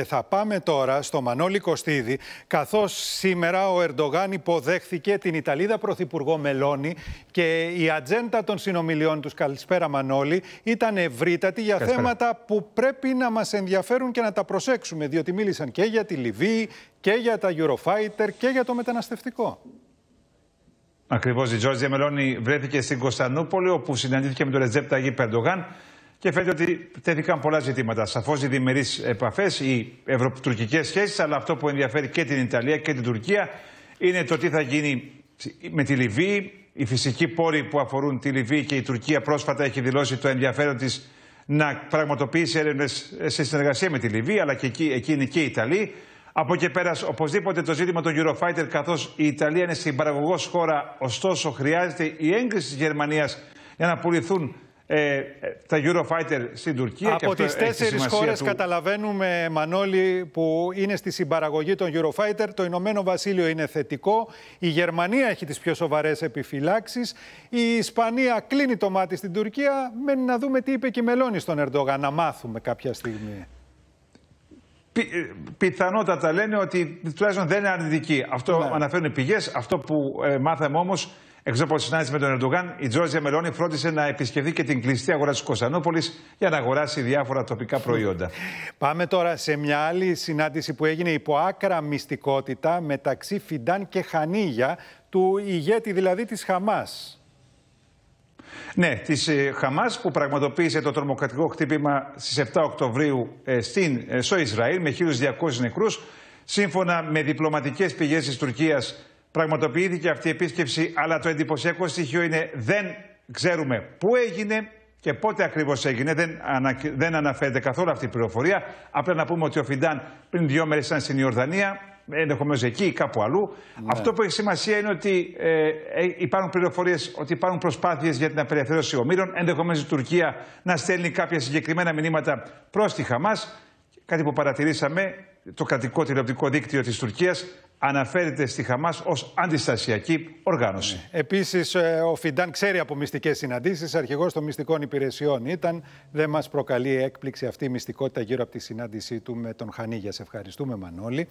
Και θα πάμε τώρα στο Μανώλη Κωστίδη, καθώς σήμερα ο Ερντογάν υποδέχθηκε την Ιταλίδα Πρωθυπουργό Μελώνη και η ατζέντα των συνομιλιών τους, καλησπέρα Μανώλη, ήταν ευρύτατη για θέματα που πρέπει να μας ενδιαφέρουν και να τα προσέξουμε, διότι μίλησαν και για τη Λιβύη και για τα Eurofighter και για το μεταναστευτικό. Ακριβώς, η Τζόρτζια Μελώνη βρέθηκε στην Κωνσταντινούπολη, όπου συναντήθηκε με τον Ρετζέπτα Αγίπ Περντογάν. Και φαίνεται ότι τέθηκαν πολλά ζητήματα. Σαφώς οι διμερείς επαφές, οι ευρωτουρκικέ σχέσεις, αλλά αυτό που ενδιαφέρει και την Ιταλία και την Τουρκία είναι το τι θα γίνει με τη Λιβύη. Οι φυσικοί πόροι που αφορούν τη Λιβύη και η Τουρκία πρόσφατα έχει δηλώσει το ενδιαφέρον της να πραγματοποιήσει έρευνες σε συνεργασία με τη Λιβύη, αλλά και εκεί, είναι και η Ιταλία. Από εκεί πέρας, οπωσδήποτε το ζήτημα των Eurofighter, καθώς η Ιταλία είναι συμπαραγωγός χώρα, ωστόσο χρειάζεται η έγκριση της Γερμανίας για να πουληθούν ε, ε, τα Eurofighter στην Τουρκία. Από τι τέσσερι χώρε καταλαβαίνουμε, Μανώλη, που είναι στη συμπαραγωγή των Eurofighter. Το Ηνωμένο Βασίλειο είναι θετικό. Η Γερμανία έχει τις πιο σοβαρές επιφυλάξεις. Η Ισπανία κλείνει το μάτι στην Τουρκία. Μένει να δούμε τι είπε και η Μελώνη στον Ερντόγαν να μάθουμε κάποια στιγμή. Πι, ε, πιθανότατα λένε ότι τουλάχιστον δεν είναι αρνητική. Αυτό ναι. αναφέρουν οι πηγές. Αυτό που ε, μάθαμε όμως Εκτός από τη συνάντηση με τον Ερντογάν, η Τζόρτζια Μελώνη φρόντισε να επισκεφθεί και την κλειστή αγορά της Κωνσταντινούπολης για να αγοράσει διάφορα τοπικά προϊόντα. Πάμε τώρα σε μια άλλη συνάντηση που έγινε υπό άκρα μυστικότητα μεταξύ Φιντάν και Χανίγια, του ηγέτη δηλαδή της Χαμάς. Ναι, της ε, Χαμάς που πραγματοποίησε το τρομοκρατικό χτύπημα στις 7 Οκτωβρίου ε, ε, στο Ισραήλ με 1.200 νεκρούς. Σύμφωνα με διπλωματικές πηγές της Τουρκίας, Πραγματοποιήθηκε αυτή η επίσκεψη, αλλά το εντυπωσιακό στοιχείο είναι δεν ξέρουμε πού έγινε και πότε ακριβώς έγινε. Δεν, ανα, δεν αναφέρεται καθόλου αυτή η πληροφορία. Απλά να πούμε ότι ο Φιντάν πριν δύο μέρες ήταν στην Ιορδανία, ενδεχομένως εκεί ή κάπου αλλού. Ναι. Αυτό που έχει σημασία είναι ότι ε, ε υπάρχουν πληροφορίες ότι υπάρχουν προσπάθειες για την απελευθέρωση ομήρων. Ενδεχομένως η Τουρκία να στέλνει κάποια συγκεκριμένα μηνύματα προς τη Χαμάς. Κάτι που παρατηρήσαμε το κρατικό τηλεοπτικό δίκτυο της Τουρκίας αναφέρεται στη Χαμάς ως αντιστασιακή οργάνωση. Ναι. Επίσης, ε, ο Φιντάν ξέρει από μυστικές συναντήσεις, αρχηγός των μυστικών υπηρεσιών ήταν. Δεν μας προκαλεί έκπληξη αυτή η μυστικότητα γύρω από τη συνάντησή του με τον Χανίγια. Σε ευχαριστούμε Μανώλη.